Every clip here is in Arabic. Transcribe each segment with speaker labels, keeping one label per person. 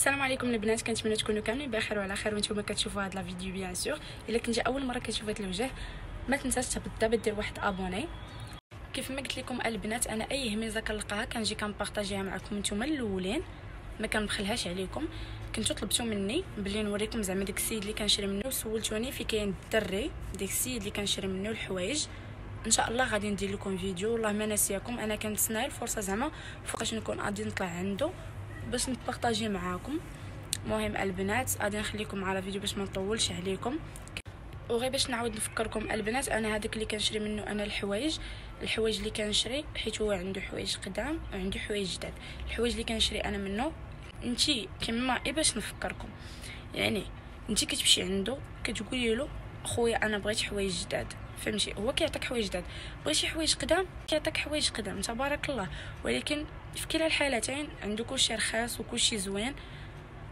Speaker 1: السلام عليكم البنات كنتمنى تكونوا كاملين بخير وعلى خير وانتم كتشوفوا هاد لا فيديو بيان سور الا كنتي اول مره كتشوف هاد الوجه ما تنساش تبدا دير واحد ابوني كيف ما قلت لكم البنات انا اي هميزه كنلقاها كنجي كنبارطاجيها معكم نتوما الاولين ما كنبخلهاش عليكم كنتو طلبتو مني بلي نوريكم زعما داك السيد اللي كنشري منه وسولتوني في كاين الدري داك السيد اللي كنشري منه الحوايج ان شاء الله غادي ندير لكم فيديو والله ما ناسياكم انا كنتسنى الفرصه زعما فوقاش نكون غادي نطلع عنده باش نبارطاجي معاكم مهم البنات غادي نخليكم على فيديو باش ما نطولش عليكم وغير باش نعاود نفكركم البنات انا هذاك اللي كنشري منه انا الحوايج الحوايج اللي كنشري حيت هو عنده حوايج قدام وعنده حوايج جداد الحوايج اللي كنشري انا منه انتي كما اي باش نفكركم يعني انتي كتمشي عنده كتقولي له خويا انا بغيت حوايج جداد فهمتي هو كيعطيك حوايج جداد بغيتي حوايج قدام كيعطيك حوايج قدام تبارك الله ولكن في كلا الحالتين عنده كلشي رخاص وكلشي زوين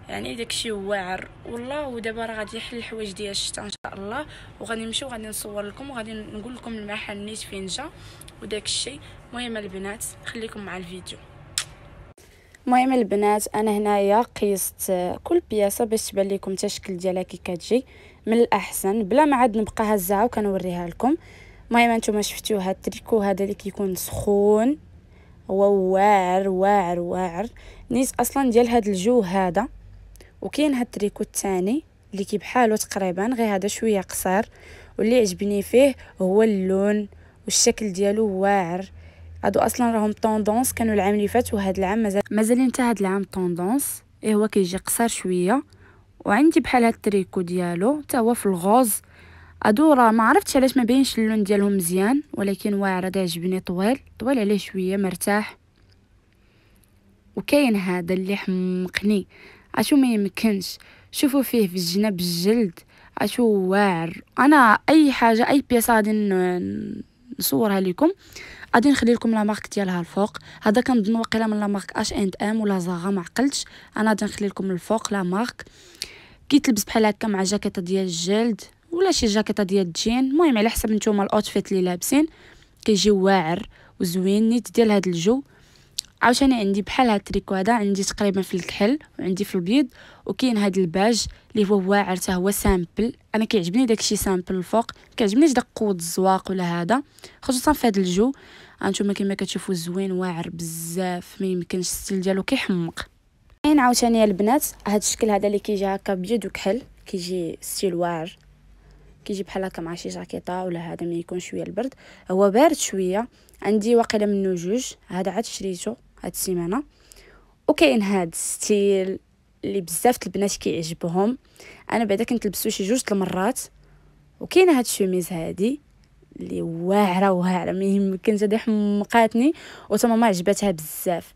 Speaker 1: يعني داكشي هو واعر والله ودابا راه غادي نحل الحوايج ديال الشتا ان شاء الله وغادي نمشي وغادي نصور لكم وغادي نقول لكم المحل نيت فين جا وداكشي المهم البنات خليكم مع الفيديو المهم البنات انا هنايا قيست كل بياسه باش تبان لكم الشكل ديالها كي كتجي من الاحسن بلا ما عاد نبقى هزاها وكنوريها لكم المهم انتم شفتوا هاد التريكو هذا اللي كيكون سخون هو واعر واعر واعر نيت اصلا ديال هاد الجو هذا وكاين هاد التريكو الثاني اللي كيبحالو تقريبا غير هذا شويه قصير واللي عجبني فيه هو اللون والشكل ديالو واعر هادو اصلا راهم طوندونس كانوا العام اللي فات وهاد العام مازال مازال انت هاد العام طوندونس ايه هو كيجي قصير شويه وعندي بحال هاد التريكو ديالو حتى هو في الغوز ادورا ما عرفتش علاش ما باينش اللون ديالهم مزيان ولكن واعره عجبني طويل طويل عليه شويه مرتاح وكاين هذا اللي حمقني عشو ما يمكنش شوفوا فيه في الجناب الجلد عشو واعر انا اي حاجه اي بياسه غادي نصورها لكم غادي نخلي لكم لا مارك ديالها الفوق هذا كنظن واقيلا من لا مارك اش اند ام ولا زارا ما عقلتش انا غادي نخلي لكم الفوق لا مارك كي تلبس بحال هكا مع جاكيطه ديال الجلد ولا شي جاكيطه ديال الجين المهم على حسب نتوما الاوتفيت اللي لابسين كيجي واعر وزوين نيت ديال هاد الجو عاوتاني عندي بحال هاد التريكو هذا عندي تقريبا في الكحل وعندي في البيض وكاين هاد الباج اللي هو واعر حتى هو سامبل انا كيعجبني داكشي سامبل الفوق كيعجبنيش داك قوه الزواق ولا هذا خصوصا في هاد الجو هانتوما كما كتشوفوا زوين واعر بزاف ما يمكنش الستيل ديالو كيحمق كاين عاوتاني البنات هاد الشكل هذا اللي كيجي هكا بيض وكحل كيجي ستيل واعر كيجي بحال هكا مع شي جاكيطه ولا هذا ملي يكون شويه البرد هو بارد شويه عندي واقيلا منه جوج هذا عاد شريته هاد السيمانه وكاين هاد ستيل اللي بزاف البنات كيعجبهم انا بعدا كنت لبسو شي جوج المرات وكاينه هاد الشوميز هادي اللي واعره واعره ما يمكنش هادي حمقاتني وتا ماما عجبتها بزاف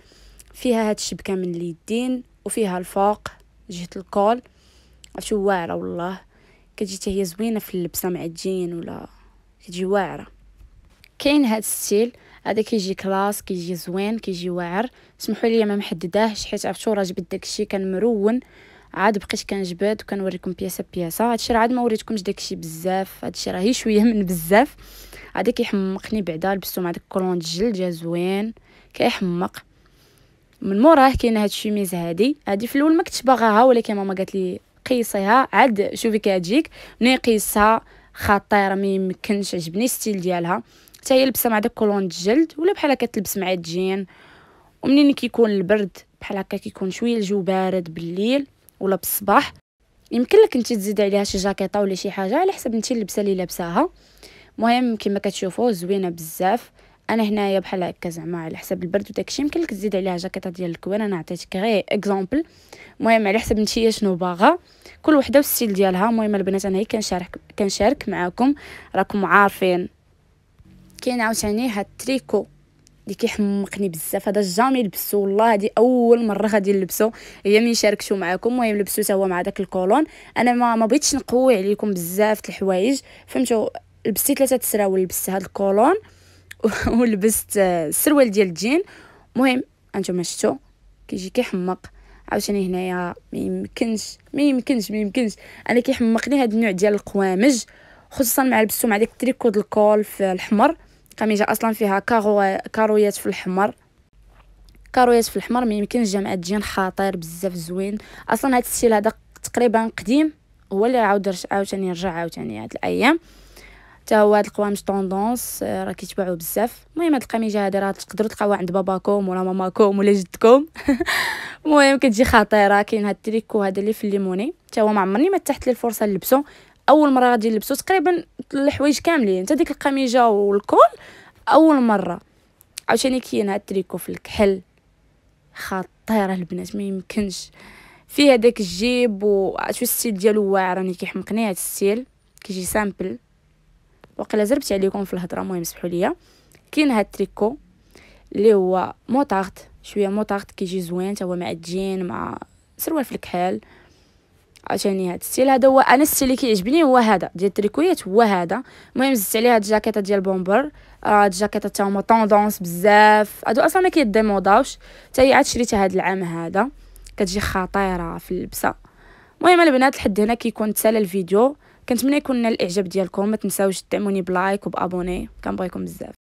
Speaker 1: فيها هاد الشبكه من اليدين وفيها الفوق جهه الكول عرفتي واعره والله كتجي حتى هي زوينه في اللبسه مع الجين ولا كتجي واعره كاين هاد الستيل هذا كيجي كلاس كيجي زوين كيجي واعر سمحوا لي ما محددهش حيت عرفتوا راه جبت داكشي كان مرون عاد بقيت كنجبد وكنوريكم بياسه بياسه هادشي راه عاد ما وريتكمش داكشي بزاف هادشي راه شويه من بزاف هذا كيحمقني بعدا لبستو مع داك كرون الجل جا زوين كيحمق من موراه كاينه هاد الشيميز هادي هادي في الاول ما كنتش باغاها ولكن ماما قالت لي قيسيها عاد شوفي كتجيك ملي قيسها خطيره ما يمكنش عجبني ستيل ديالها حتى هي لبسه مع داك كولون الجلد ولا بحال هكا تلبس مع الجين ومنين كيكون البرد بحال هكا كيكون شويه الجو بارد بالليل ولا بالصباح يمكن لك انت تزيد عليها شي جاكيطه ولا شي حاجه على حسب انت اللبسه اللي لابساها مهم كما كتشوفوا زوينه بزاف انا هنايا بحال هكا زعما على حساب البرد وداكشي يمكن لك تزيد عليها جاكيطه ديال الكوان انا عطيتك غير اكزومبل المهم على حساب نتيا شنو باغا كل وحده والستيل ديالها المهم البنات انا هي كنشارك كنشارك معاكم راكم عارفين كاين عاوتاني هاد التريكو اللي كيحمقني بزاف هذا جامي لبسو والله هادي اول مره غادي نلبسو هي من شاركتو معكم المهم لبسو هو مع داك الكولون انا ما ما بغيتش نقوي عليكم بزاف د الحوايج فهمتوا لبستي ثلاثه السراول لبست هاد الكولون ولبست آه، السروال ديال الجين مهم انتم شفتوا كيجي كيحمق عاوتاني هنايا ما يمكنش ما يمكنش ما يمكنش انا كيحمقني هذا النوع ديال القوامج خصوصا مع لبستو مع داك التريكو ديال الكول في الحمر قميجه اصلا فيها كارو آه، كارويات في الحمر كارويات في الحمر ما يمكنش جامعه جين خطير بزاف زوين اصلا هذا الستيل هذا تقريبا قديم هو اللي عاود عاوتاني رجع عاوتاني هاد الايام حتى هو هاد القوامج طوندونس آه، راه كيتباعو بزاف المهم هاد القميجه هادي راه تقدروا تلقاوها عند باباكم ولا ماماكم ولا جدكم المهم كتجي خطيره كاين هاد التريكو هذا اللي في الليموني حتى هو ما عمرني ما تحت لي الفرصه نلبسو اول مره غادي نلبسو تقريبا الحوايج كاملين حتى ديك القميجه والكول اول مره عاوتاني كاين هاد التريكو في الكحل خطيره البنات ما يمكنش فيه هذاك الجيب وعرفتوا الستيل ديالو واعر راني كيحمقني هاد السيل كيجي سامبل وقيلا زربت عليكم في الهضره المهم سمحوا لي كاين هاد التريكو اللي هو موطارت شويه موطارت كيجي زوين هو مع الجين مع سروال في الكحال عشاني هاد الستيل هذا هو انا الستيل اللي كيعجبني هو هذا ديال التريكويات هو هذا المهم زدت عليه هاد الجاكيطه ديال بومبر آه، هاد الجاكيطه تا هما طوندونس بزاف هادو اصلا ما كيديموضاوش حتى هي عاد شريتها هاد العام هذا كتجي خطيره في اللبسه المهم البنات لحد هنا كيكون تسالى الفيديو كنتمنى يكون نال الاعجاب ديالكم ما تنساوش تدعموني بلايك وبابوني كنبغيكم بزاف